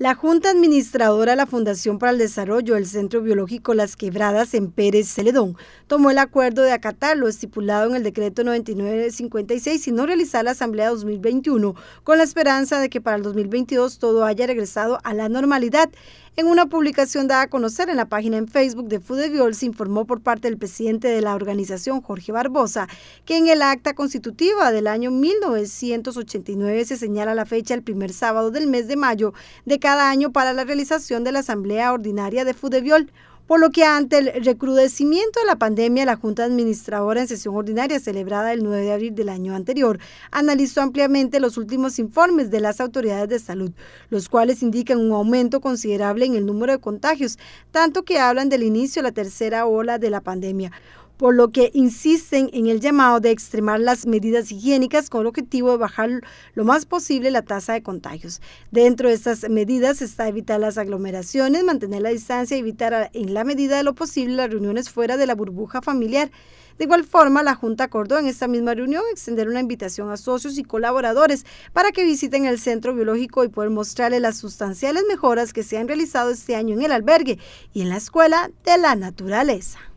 La Junta Administradora de la Fundación para el Desarrollo del Centro Biológico Las Quebradas en Pérez Celedón tomó el acuerdo de acatar lo estipulado en el decreto 9956 y no realizar la Asamblea 2021 con la esperanza de que para el 2022 todo haya regresado a la normalidad. En una publicación dada a conocer en la página en Facebook de Fudeviol se informó por parte del presidente de la organización, Jorge Barbosa, que en el acta constitutiva del año 1989 se señala la fecha el primer sábado del mes de mayo de cada cada año para la realización de la Asamblea Ordinaria de Fudeviol, por lo que ante el recrudecimiento de la pandemia, la Junta Administradora en sesión ordinaria celebrada el 9 de abril del año anterior analizó ampliamente los últimos informes de las autoridades de salud, los cuales indican un aumento considerable en el número de contagios, tanto que hablan del inicio de la tercera ola de la pandemia por lo que insisten en el llamado de extremar las medidas higiénicas con el objetivo de bajar lo más posible la tasa de contagios. Dentro de estas medidas está evitar las aglomeraciones, mantener la distancia y evitar en la medida de lo posible las reuniones fuera de la burbuja familiar. De igual forma, la Junta acordó en esta misma reunión extender una invitación a socios y colaboradores para que visiten el centro biológico y poder mostrarles las sustanciales mejoras que se han realizado este año en el albergue y en la escuela de la naturaleza.